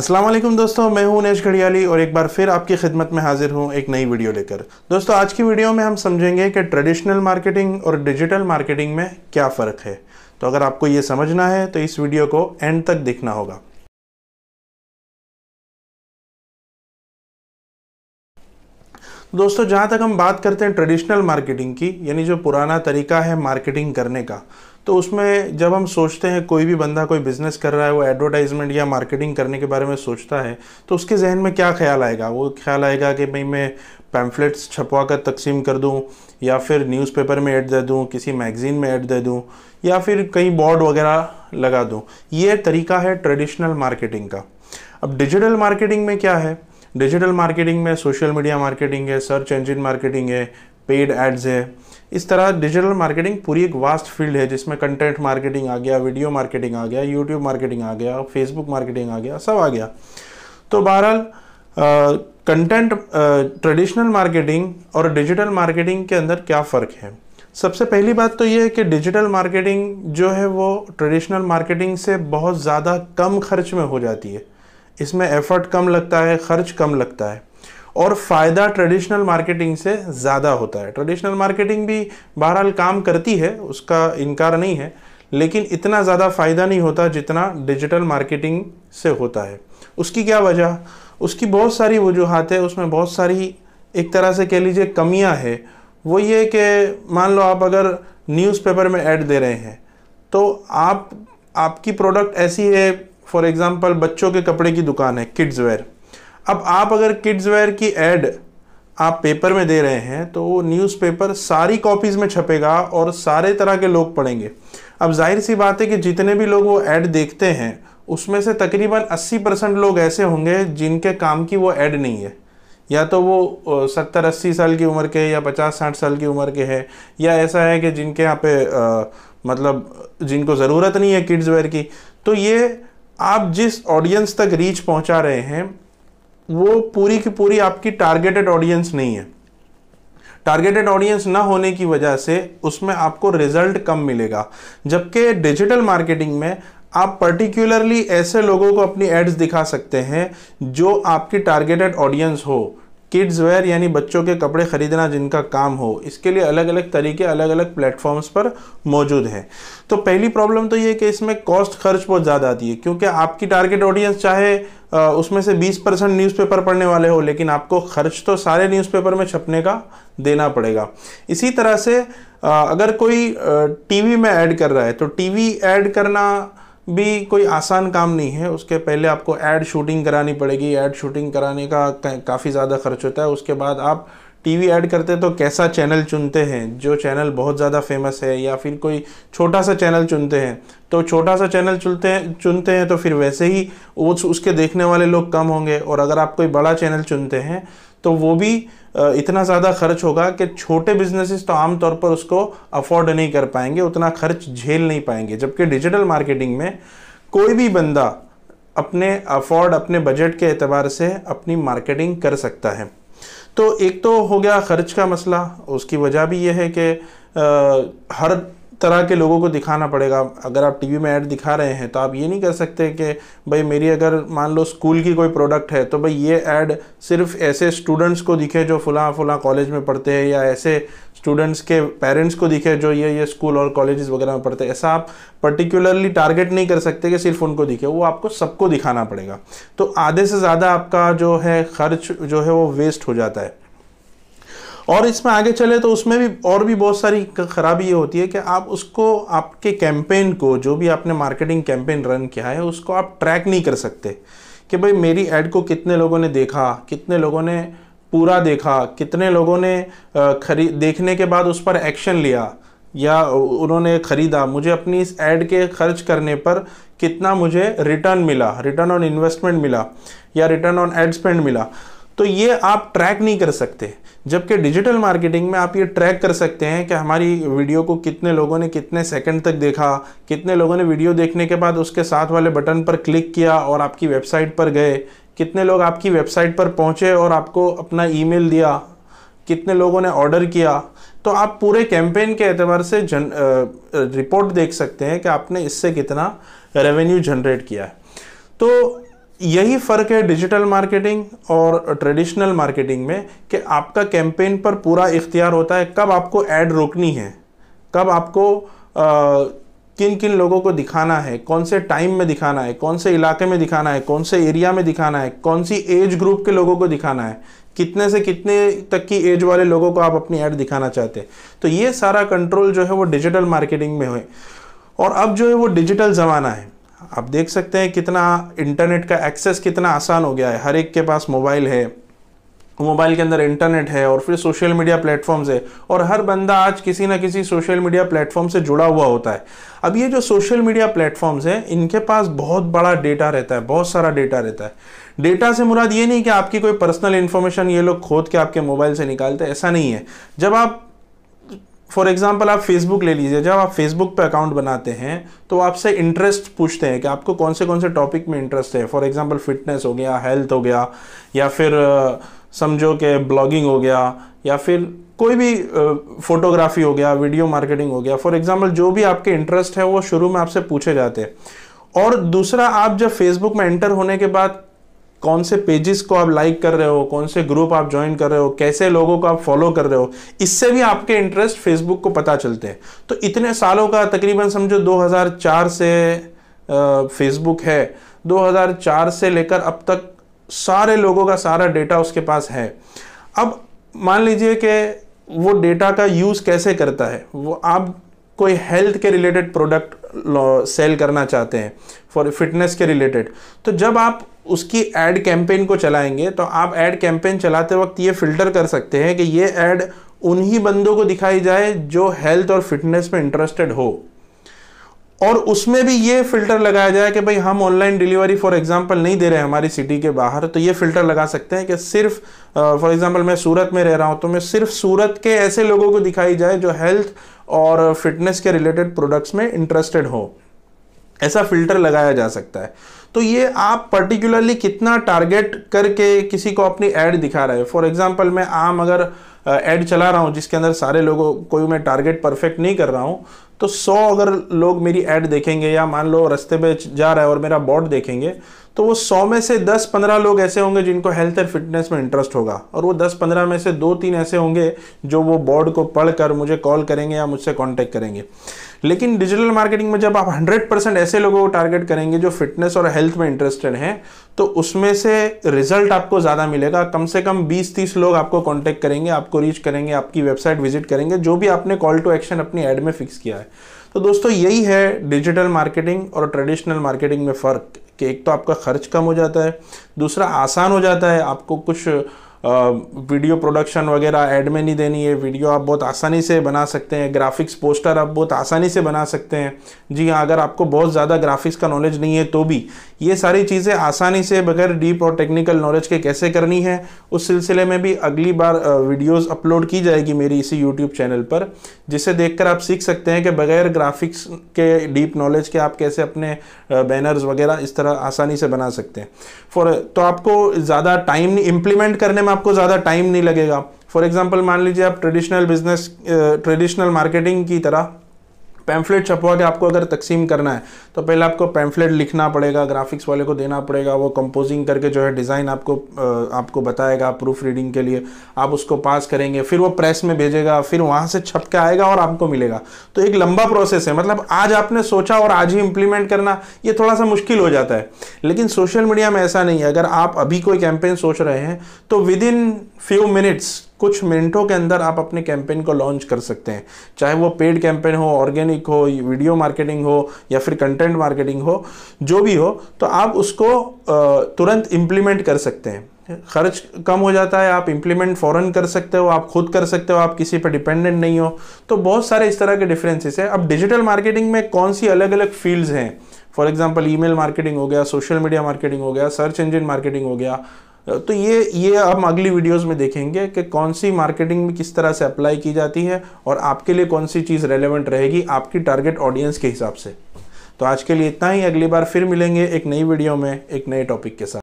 असलम दोस्तों मैं हूं नेश घड़ियाली और एक बार फिर आपकी खिदमत में हाजिर हूं एक नई वीडियो लेकर दोस्तों आज की वीडियो में हम समझेंगे कि ट्रेडिशनल मार्केटिंग और डिजिटल मार्केटिंग में क्या फ़र्क है तो अगर आपको ये समझना है तो इस वीडियो को एंड तक देखना होगा दोस्तों जहाँ तक हम बात करते हैं ट्रेडिशनल मार्केटिंग की यानी जो पुराना तरीका है मार्केटिंग करने का तो उसमें जब हम सोचते हैं कोई भी बंदा कोई बिज़नेस कर रहा है वो एडवर्टाइजमेंट या मार्केटिंग करने के बारे में सोचता है तो उसके जहन में क्या ख्याल आएगा वो ख्याल आएगा कि भाई मैं पैम्फलेट्स छपवा कर तकसीम कर दूँ या फिर न्यूज़पेपर में ऐड दे दूँ किसी मैगज़ीन में ऐड दे दूँ या फिर कहीं बोर्ड वगैरह लगा दूँ ये तरीका है ट्रेडिशनल मार्केटिंग का अब डिजिटल मार्केटिंग में क्या है डिजिटल मार्केटिंग में सोशल मीडिया मार्केटिंग है सर्च इंजन मार्केटिंग है पेड एड्स है इस तरह डिजिटल मार्केटिंग पूरी एक वास्ट फील्ड है जिसमें कंटेंट मार्केटिंग आ गया वीडियो मार्केटिंग आ गया यूट्यूब मार्केटिंग आ गया फेसबुक मार्केटिंग आ गया सब आ गया तो बहरहाल कंटेंट ट्रेडिशनल मार्केटिंग और डिजिटल मार्केटिंग के अंदर क्या फ़र्क है सबसे पहली बात तो ये है कि डिजिटल मार्केटिंग जो है वो ट्रेडिशनल मार्केटिंग से बहुत ज़्यादा कम खर्च में हो जाती है इसमें एफर्ट कम लगता है खर्च कम लगता है और फ़ायदा ट्रेडिशनल मार्केटिंग से ज़्यादा होता है ट्रेडिशनल मार्केटिंग भी बहरहाल काम करती है उसका इनकार नहीं है लेकिन इतना ज़्यादा फ़ायदा नहीं होता जितना डिजिटल मार्केटिंग से होता है उसकी क्या वजह उसकी बहुत सारी वजूहत है उसमें बहुत सारी एक तरह से कह लीजिए कमियां है वो ये कि मान लो आप अगर न्यूज़पेपर में ऐड दे रहे हैं तो आप आपकी प्रोडक्ट ऐसी है फॉर एग्ज़ाम्पल बच्चों के कपड़े की दुकान है किड्स वेयर अब आप अगर किड्स वेयर की एड आप पेपर में दे रहे हैं तो वो न्यूज़पेपर सारी कॉपीज़ में छपेगा और सारे तरह के लोग पढ़ेंगे अब जाहिर सी बात है कि जितने भी लोग वो ऐड देखते हैं उसमें से तकरीबन 80 परसेंट लोग ऐसे होंगे जिनके काम की वो ऐड नहीं है या तो वो सत्तर अस्सी साल की उम्र के या पचास साठ साल की उम्र के हैं या ऐसा है कि जिनके यहाँ पे आ, मतलब जिनको ज़रूरत नहीं है किड्स वेयर की तो ये आप जिस ऑडियंस तक रीच पहुंचा रहे हैं वो पूरी की पूरी आपकी टारगेटेड ऑडियंस नहीं है टारगेटेड ऑडियंस ना होने की वजह से उसमें आपको रिजल्ट कम मिलेगा जबकि डिजिटल मार्केटिंग में आप पर्टिकुलरली ऐसे लोगों को अपनी एड्स दिखा सकते हैं जो आपकी टारगेटेड ऑडियंस हो किड्स वेयर यानी बच्चों के कपड़े खरीदना जिनका काम हो इसके लिए अलग अलग तरीके अलग अलग प्लेटफॉर्म्स पर मौजूद हैं तो पहली प्रॉब्लम तो ये कि इसमें कॉस्ट खर्च बहुत ज़्यादा आती है क्योंकि आपकी टारगेट ऑडियंस चाहे उसमें से 20 परसेंट न्यूज़पेपर पढ़ने वाले हो लेकिन आपको खर्च तो सारे न्यूज़पेपर में छपने का देना पड़ेगा इसी तरह से अगर कोई टीवी में ऐड कर रहा है तो टीवी ऐड करना भी कोई आसान काम नहीं है उसके पहले आपको ऐड शूटिंग करानी पड़ेगी ऐड शूटिंग कराने का काफ़ी ज़्यादा खर्च होता है उसके बाद आप टीवी ऐड करते तो कैसा चैनल चुनते हैं जो चैनल बहुत ज़्यादा फेमस है या फिर कोई छोटा सा चैनल चुनते हैं तो छोटा सा चैनल चुनते हैं चुनते हैं तो फिर वैसे ही उस उसके देखने वाले लोग कम होंगे और अगर आप कोई बड़ा चैनल चुनते हैं तो वो भी इतना ज़्यादा खर्च होगा कि छोटे बिजनेसेस तो आमतौर पर उसको अफोर्ड नहीं कर पाएंगे उतना खर्च झेल नहीं पाएंगे जबकि डिजिटल मार्केटिंग में कोई भी बंदा अपने अफोर्ड अपने बजट के एतबार से अपनी मार्केटिंग कर सकता है तो एक तो हो गया खर्च का मसला उसकी वजह भी यह है कि हर तरह के लोगों को दिखाना पड़ेगा अगर आप टीवी में ऐड दिखा रहे हैं तो आप ये नहीं कर सकते कि भाई मेरी अगर मान लो स्कूल की कोई प्रोडक्ट है तो भाई ये ऐड सिर्फ ऐसे स्टूडेंट्स को दिखे जो फुला फुला कॉलेज में पढ़ते हैं या ऐसे स्टूडेंट्स के पेरेंट्स को दिखे जो ये ये स्कूल और कॉलेज वगैरह में पढ़ते हैं ऐसा आप पर्टिकुलरली टारगेट नहीं कर सकते कि सिर्फ उनको दिखे वो आपको सबको दिखाना पड़ेगा तो आधे से ज़्यादा आपका जो है खर्च जो है वो वेस्ट हो जाता है और इसमें आगे चले तो उसमें भी और भी बहुत सारी ख़राबी ये होती है कि आप उसको आपके कैंपेन को जो भी आपने मार्केटिंग कैंपेन रन किया है उसको आप ट्रैक नहीं कर सकते कि भाई मेरी ऐड को कितने लोगों ने देखा कितने लोगों ने पूरा देखा कितने लोगों ने खरीद देखने के बाद उस पर एक्शन लिया या उन्होंने ख़रीदा मुझे अपनी इस ऐड के खर्च करने पर कितना मुझे रिटर्न मिला रिटर्न ऑन इन्वेस्टमेंट मिला या रिटर्न ऑन एड स्पेंड मिला तो ये आप ट्रैक नहीं कर सकते जबकि डिजिटल मार्केटिंग में आप ये ट्रैक कर सकते हैं कि हमारी वीडियो को कितने लोगों ने कितने सेकंड तक देखा कितने लोगों ने वीडियो देखने के बाद उसके साथ वाले बटन पर क्लिक किया और आपकी वेबसाइट पर गए कितने लोग आपकी वेबसाइट पर पहुंचे और आपको अपना ईमेल दिया कितने लोगों ने ऑर्डर किया तो आप पूरे कैंपेन के एतबार से जन रिपोर्ट देख सकते हैं कि आपने इससे कितना रेवेन्यू जनरेट किया है तो यही फ़र्क है डिजिटल मार्केटिंग और ट्रेडिशनल मार्केटिंग में कि आपका कैंपेन पर पूरा इख्तियार होता है कब आपको ऐड रोकनी है कब आपको आ, किन किन लोगों को दिखाना है कौन से टाइम में दिखाना है कौन से इलाके में दिखाना है कौन से एरिया में दिखाना है कौन सी एज ग्रुप के लोगों को दिखाना है कितने से कितने तक की एज वाले लोगों को आप अपनी ऐड दिखाना चाहते हैं तो ये सारा कंट्रोल जो है वो डिजिटल मार्केटिंग में हुए और अब जो है वो डिजिटल ज़माना है आप देख सकते हैं कितना इंटरनेट का एक्सेस कितना आसान हो गया है हर एक के पास मोबाइल है मोबाइल के अंदर इंटरनेट है और फिर सोशल मीडिया प्लेटफॉर्म्स है और हर बंदा आज किसी ना किसी सोशल मीडिया प्लेटफॉर्म से जुड़ा हुआ होता है अब ये जो सोशल मीडिया प्लेटफॉर्म्स हैं इनके पास बहुत बड़ा डेटा रहता है बहुत सारा डेटा रहता है डेटा से मुराद ये नहीं कि आपकी कोई पर्सनल इन्फॉर्मेशन ये लोग खोद के आपके मोबाइल से निकालते ऐसा नहीं है जब आप फॉर एग्ज़ाम्पल आप फेसबुक ले लीजिए जब आप फेसबुक पे अकाउंट बनाते हैं तो आपसे इंटरेस्ट पूछते हैं कि आपको कौन से कौन से टॉपिक में इंटरेस्ट है फॉर एग्ज़ाम्पल फिटनेस हो गया हेल्थ हो गया या फिर समझो कि ब्लॉगिंग हो गया या फिर कोई भी फोटोग्राफी हो गया वीडियो मार्केटिंग हो गया फॉर एग्ज़ाम्पल जो भी आपके इंटरेस्ट है वो शुरू में आपसे पूछे जाते हैं और दूसरा आप जब फेसबुक में एंटर होने के बाद कौन से पेजेस को आप लाइक कर रहे हो कौन से ग्रुप आप ज्वाइन कर रहे हो कैसे लोगों को आप फॉलो कर रहे हो इससे भी आपके इंटरेस्ट फेसबुक को पता चलते हैं तो इतने सालों का तकरीबन समझो 2004 से फेसबुक है 2004 से लेकर अब तक सारे लोगों का सारा डेटा उसके पास है अब मान लीजिए कि वो डेटा का यूज़ कैसे करता है वो आप कोई हेल्थ के रिलेटेड प्रोडक्ट सेल करना चाहते हैं फॉर फिटनेस के रिलेटेड तो जब आप उसकी एड कैंपेन को चलाएंगे तो आप एड कैंपेन चलाते वक्त ये फिल्टर कर सकते हैं कि ये एड उन्हीं बंदों को दिखाई जाए जो हेल्थ और फिटनेस में इंटरेस्टेड हो और उसमें भी ये फिल्टर लगाया जाए कि भाई हम ऑनलाइन डिलीवरी फॉर एग्जांपल नहीं दे रहे हैं हमारी सिटी के बाहर तो ये फिल्टर लगा सकते हैं कि सिर्फ फॉर एग्जांपल मैं सूरत में रह रहा हूँ तो मैं सिर्फ सूरत के ऐसे लोगों को दिखाई जाए जो हेल्थ और फिटनेस के रिलेटेड प्रोडक्ट्स में इंटरेस्टेड हो ऐसा फिल्टर लगाया जा सकता है तो ये आप पर्टिकुलरली कितना टारगेट करके किसी को अपनी ऐड दिखा रहे हैं फॉर एग्जांपल मैं आम अगर ऐड चला रहा हूँ जिसके अंदर सारे लोगों को मैं टारगेट परफेक्ट नहीं कर रहा हूँ तो 100 अगर लोग मेरी ऐड देखेंगे या मान लो रस्ते पे जा रहा है और मेरा बॉट देखेंगे तो वो 100 में से 10-15 लोग ऐसे होंगे जिनको हेल्थ और फिटनेस में इंटरेस्ट होगा और वो 10-15 में से दो तीन ऐसे होंगे जो वो बॉर्ड को पढ़ कर मुझे कॉल करेंगे या मुझसे कांटेक्ट करेंगे लेकिन डिजिटल मार्केटिंग में जब आप 100% ऐसे लोगों को टारगेट करेंगे जो फिटनेस और हेल्थ में इंटरेस्टेड हैं तो उसमें से रिजल्ट आपको ज़्यादा मिलेगा कम से कम 20-30 लोग आपको कॉन्टेक्ट करेंगे आपको रीच करेंगे आपकी वेबसाइट विजिट करेंगे जो भी आपने कॉल टू एक्शन अपनी एड में फिक्स किया है तो दोस्तों यही है डिजिटल मार्केटिंग और ट्रेडिशनल मार्केटिंग में फ़र्क कि एक तो आपका खर्च कम हो जाता है दूसरा आसान हो जाता है आपको कुछ वीडियो प्रोडक्शन वगैरह एड में नहीं देनी है वीडियो आप बहुत आसानी से बना सकते हैं ग्राफिक्स पोस्टर आप बहुत आसानी से बना सकते हैं जी हाँ अगर आपको बहुत ज़्यादा ग्राफिक्स का नॉलेज नहीं है तो भी ये सारी चीज़ें आसानी से बगैर डीप और टेक्निकल नॉलेज के कैसे करनी है उस सिलसिले में भी अगली बार वीडियोस अपलोड की जाएगी मेरी इसी यूट्यूब चैनल पर जिसे देख आप सीख सकते हैं कि बगैर ग्राफिक्स के डीप नॉलेज के आप कैसे अपने बैनर्स वगैरह इस तरह आसानी से बना सकते हैं फॉर तो आपको ज़्यादा टाइम इम्प्लीमेंट करने में में आपको ज़्यादा टाइम नहीं लगेगा फॉर एग्जाम्पल मान लीजिए आप ट्रेडिशनल बिजनेस ट्रेडिशनल मार्केटिंग की तरह पैम्फलेट छपवा के आपको अगर तकसीम करना है तो पहले आपको पैम्फलेट लिखना पड़ेगा ग्राफिक्स वाले को देना पड़ेगा वो कंपोजिंग करके जो है डिज़ाइन आपको आपको बताएगा प्रूफ रीडिंग के लिए आप उसको पास करेंगे फिर वो प्रेस में भेजेगा फिर वहाँ से छप के आएगा और आपको मिलेगा तो एक लंबा प्रोसेस है मतलब आज आपने सोचा और आज ही इम्प्लीमेंट करना ये थोड़ा सा मुश्किल हो जाता है लेकिन सोशल मीडिया में ऐसा नहीं है अगर आप अभी कोई कैंपेन सोच रहे हैं तो विद इन फ्यू मिनट्स कुछ मिनटों के अंदर आप अपने कैंपेन को लॉन्च कर सकते हैं चाहे वो पेड कैंपेन हो ऑर्गेनिक हो वीडियो मार्केटिंग हो या फिर कंटेंट मार्केटिंग हो जो भी हो तो आप उसको तुरंत इम्प्लीमेंट कर सकते हैं खर्च कम हो जाता है आप इम्प्लीमेंट फॉरन कर सकते हो आप खुद कर सकते हो आप किसी पर डिपेंडेंट नहीं हो तो बहुत सारे इस तरह के डिफरेंसेस हैं अब डिजिटल मार्केटिंग में कौन सी अलग अलग फील्ड्स हैं फॉर एग्जाम्पल ईमेल मार्केटिंग हो गया सोशल मीडिया मार्केटिंग हो गया सर्च इंजन मार्केटिंग हो गया तो ये ये हम अगली वीडियोस में देखेंगे कि कौन सी मार्केटिंग में किस तरह से अप्लाई की जाती है और आपके लिए कौन सी चीज़ रेलेवेंट रहेगी आपकी टारगेट ऑडियंस के हिसाब से तो आज के लिए इतना ही अगली बार फिर मिलेंगे एक नई वीडियो में एक नए टॉपिक के साथ